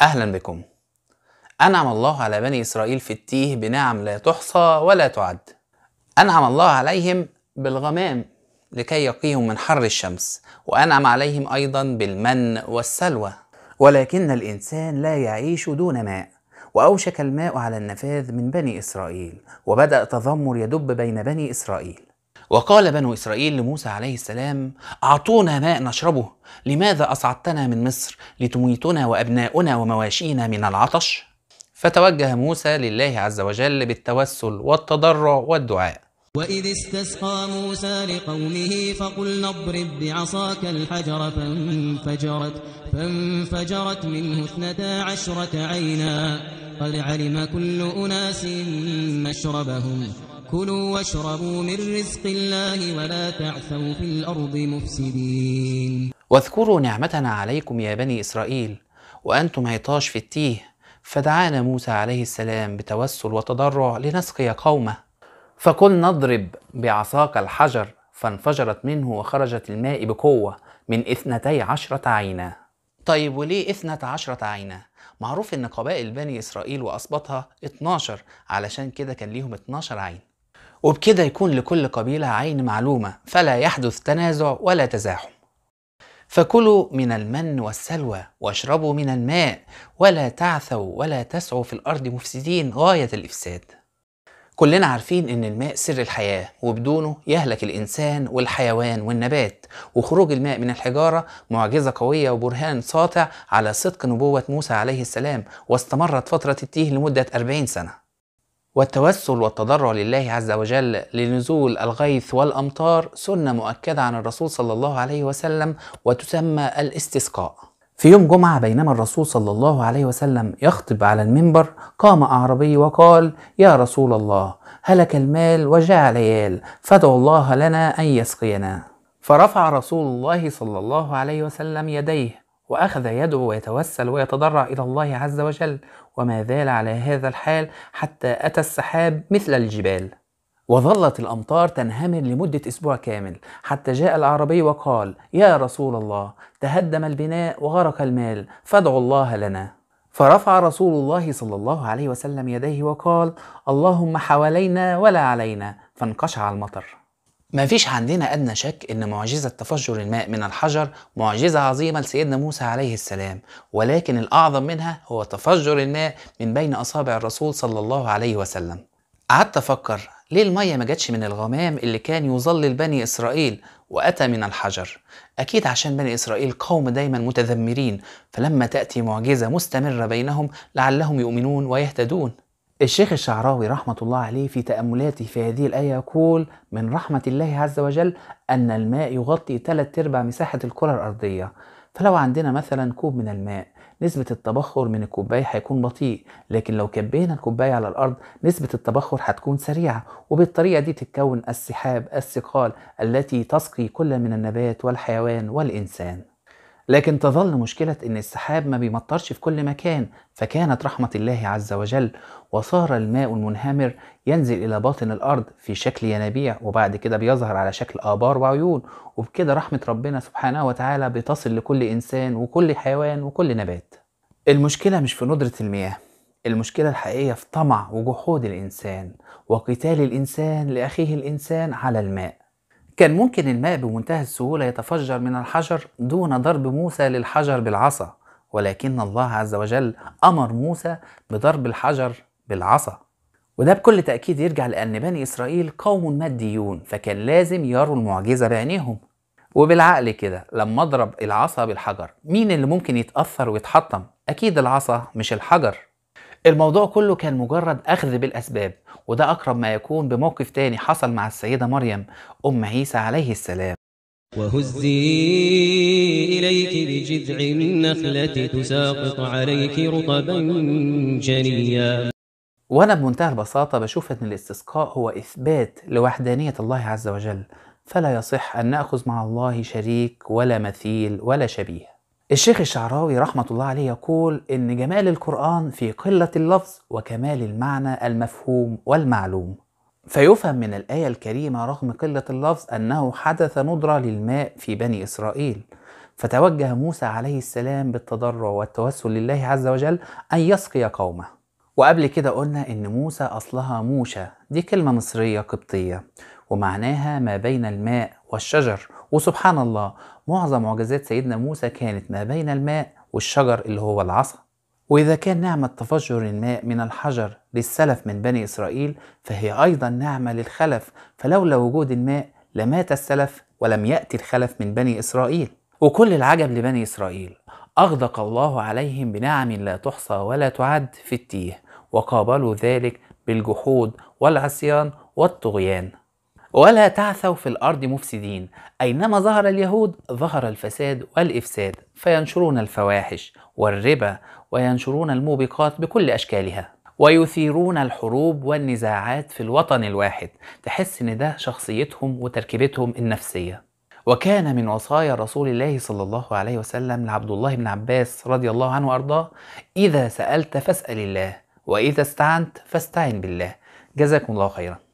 أهلا بكم أنعم الله على بني إسرائيل في التيه بنعم لا تحصى ولا تعد أنعم الله عليهم بالغمام لكي يقيهم من حر الشمس وأنعم عليهم أيضا بالمن والسلوى ولكن الإنسان لا يعيش دون ماء وأوشك الماء على النفاذ من بني إسرائيل وبدأ تذمر يدب بين بني إسرائيل وقال بنو إسرائيل لموسى عليه السلام أعطونا ماء نشربه لماذا أصعدتنا من مصر لتميتنا وأبناؤنا ومواشينا من العطش؟ فتوجه موسى لله عز وجل بالتوسل والتضرع والدعاء وإذ استسقى موسى لقومه فقلنا اضرب بعصاك الحجر فانفجرت, فانفجرت منه اثنتا عشرة عينا قد علم كل أناس مشربهم كلوا واشربوا من رزق الله ولا تعثوا في الأرض مفسدين واذكروا نعمتنا عليكم يا بني إسرائيل وأنتم عطاش في التيه فدعانا موسى عليه السلام بتوسل وتضرع لنسقي قومه فقل نضرب بعصاك الحجر فانفجرت منه وخرجت الماء بقوة من اثنتي عشرة عينا طيب وليه إثنة عشرة عينا؟ معروف ان قبائل بني اسرائيل واسباطها 12 علشان كده كان ليهم 12 عين وبكده يكون لكل قبيلة عين معلومة فلا يحدث تنازع ولا تزاحم فكلوا من المن والسلوى واشربوا من الماء ولا تعثوا ولا تسعوا في الأرض مفسدين غاية الإفساد كلنا عارفين ان الماء سر الحياة وبدونه يهلك الانسان والحيوان والنبات وخروج الماء من الحجارة معجزة قوية وبرهان ساطع على صدق نبوة موسى عليه السلام واستمرت فترة التيه لمدة 40 سنة والتوسل والتضرع لله عز وجل لنزول الغيث والامطار سنه مؤكده عن الرسول صلى الله عليه وسلم وتسمى الاستسقاء. في يوم جمعه بينما الرسول صلى الله عليه وسلم يخطب على المنبر قام اعرابي وقال: يا رسول الله هلك المال وجاع العيال فادعوا الله لنا ان يسقينا. فرفع رسول الله صلى الله عليه وسلم يديه واخذ يدعو ويتوسل ويتضرع الى الله عز وجل وما زال على هذا الحال حتى أتى السحاب مثل الجبال وظلت الأمطار تنهمر لمدة أسبوع كامل حتى جاء الأعرابي وقال يا رسول الله تهدم البناء وغرق المال فادعوا الله لنا فرفع رسول الله صلى الله عليه وسلم يديه وقال اللهم حوالينا ولا علينا فانقشع المطر ما فيش عندنا أدنى شك إن معجزة تفجر الماء من الحجر معجزة عظيمة لسيدنا موسى عليه السلام ولكن الأعظم منها هو تفجر الماء من بين أصابع الرسول صلى الله عليه وسلم قعدت أفكر ليه المية ما جاتش من الغمام اللي كان يظلل بني إسرائيل وأتى من الحجر أكيد عشان بني إسرائيل قوم دايما متذمرين فلما تأتي معجزة مستمرة بينهم لعلهم يؤمنون ويهتدون الشيخ الشعراوي رحمة الله عليه في تأملاته في هذه الآية يقول من رحمة الله عز وجل أن الماء يغطي ثلاث أرباع مساحة الكرة الأرضية فلو عندنا مثلا كوب من الماء نسبة التبخر من الكوباية هيكون بطيء لكن لو كبينا الكوباية على الأرض نسبة التبخر هتكون سريعة وبالطريقة دي تتكون السحاب الثقال التي تسقي كل من النبات والحيوان والإنسان لكن تظل مشكلة أن السحاب ما بيمطرش في كل مكان فكانت رحمة الله عز وجل وصار الماء المنهمر ينزل إلى باطن الأرض في شكل ينابيع وبعد كده بيظهر على شكل آبار وعيون وبكده رحمة ربنا سبحانه وتعالى بتصل لكل إنسان وكل حيوان وكل نبات المشكلة مش في ندرة المياه المشكلة الحقيقية في طمع وجحود الإنسان وقتال الإنسان لأخيه الإنسان على الماء كان ممكن الماء بمنتهى السهولة يتفجر من الحجر دون ضرب موسى للحجر بالعصا ولكن الله عز وجل أمر موسى بضرب الحجر بالعصا وده بكل تأكيد يرجع لأن بني إسرائيل قوم ماديون فكان لازم يروا المعجزة بعينيهم وبالعقل كده لما اضرب العصا بالحجر مين اللي ممكن يتأثر ويتحطم؟ أكيد العصا مش الحجر الموضوع كله كان مجرد أخذ بالأسباب وده أقرب ما يكون بموقف تاني حصل مع السيدة مريم أم عيسى عليه السلام وهزي إليك بجذع النخلة تساقط عليك رطبا جنيا وأنا بمنتهى البساطة بشوف أن الاستسقاء هو إثبات لوحدانية الله عز وجل فلا يصح أن نأخذ مع الله شريك ولا مثيل ولا شبيه الشيخ الشعراوي رحمة الله عليه يقول إن جمال القرآن في قلة اللفظ وكمال المعنى المفهوم والمعلوم فيفهم من الآية الكريمة رغم قلة اللفظ أنه حدث ندرة للماء في بني إسرائيل فتوجه موسى عليه السلام بالتضرع والتوسل لله عز وجل أن يسقي قومه وقبل كده قلنا إن موسى أصلها موشى دي كلمة مصرية قبطية ومعناها ما بين الماء والشجر وسبحان الله معظم معجزات سيدنا موسى كانت ما بين الماء والشجر اللي هو العصا وإذا كان نعمة تفجر الماء من الحجر للسلف من بني إسرائيل فهي أيضا نعمة للخلف فلولا وجود الماء لمات السلف ولم يأتي الخلف من بني إسرائيل وكل العجب لبني إسرائيل أغدق الله عليهم بنعم لا تحصى ولا تعد في التيه وقابلوا ذلك بالجحود والعصيان والطغيان ولا تعثوا في الأرض مفسدين أينما ظهر اليهود ظهر الفساد والإفساد فينشرون الفواحش والربا وينشرون الموبقات بكل أشكالها ويثيرون الحروب والنزاعات في الوطن الواحد تحس ان ده شخصيتهم وتركيبتهم النفسيه وكان من وصايا رسول الله صلى الله عليه وسلم لعبد الله بن عباس رضي الله عنه وارضاه اذا سالت فاسال الله واذا استعنت فاستعن بالله جزاكم الله خيرا